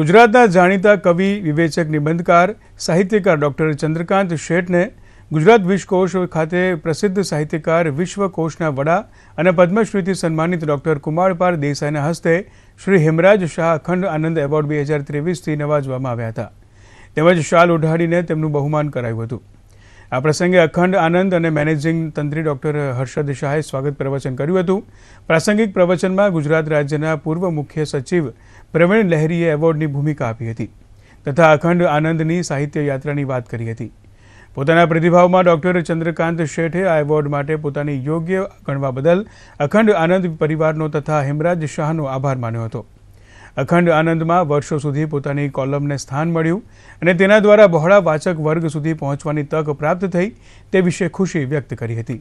ગુજરાતના જાણીતા કવિ વિવેચક નિબંધકાર સાહિત્યકાર ડોક્ટર ચંદ્રકાંત શેઠને ગુજરાત વિજ્ઞાન કોષ હોય ખાતે પ્રસિદ્ધ સાહિત્યકાર વિશ્વકોશના વડા અને પદ્મશ્રીતિ સન્માનિત ડોક્ટર કુમાર પરદેશના હસ્તે શ્રી હિમરાજ શાહ ખંડ આનંદ એવોર્ડ 2023 થી નવાજવામાં આવ્યા હતા તેમજ શાલ ઉઢાડીને તેમનું બહુમાન કરાયું હતું આ પ્રસંગે અખંડ આનંદ અને મેનેજિંગ તંત્રી ડોક્ટર હર્ષદ શાહે સ્વાગત પ્રવચન કર્યું હતું. પ્રસંગિક પ્રવચનમાં ગુજરાત રાજ્યના પૂર્વ મુખ્ય સચિવ પ્રમેણ લહેરાઈ એવોર્ડની ભૂમિકા આપી હતી તથા અખંડ આનંદની સાહિત્ય યાત્રાની વાત કરી હતી. પોતાના પ્રતિભાવમાં ડોક્ટર ચંદ્રકાંત શેઠે આ એવોર્ડ માટે પોતાની યોગ્ય ગણવા બદલ અખંડ આનંદ પરિવારનો તથા હેમરાજ શાહનો આભાર માન્યો હતો. અખંડ આનંદમાં વર્ષો સુધી પોતાની કોલમને સ્થાન મળ્યું અને તેના દ્વારા બહોળા વાચક વર્ગ સુધી પહોંચવાની તક પ્રાપ્ત થઈ તે વિશે ખુશી વ્યક્ત કરી હતી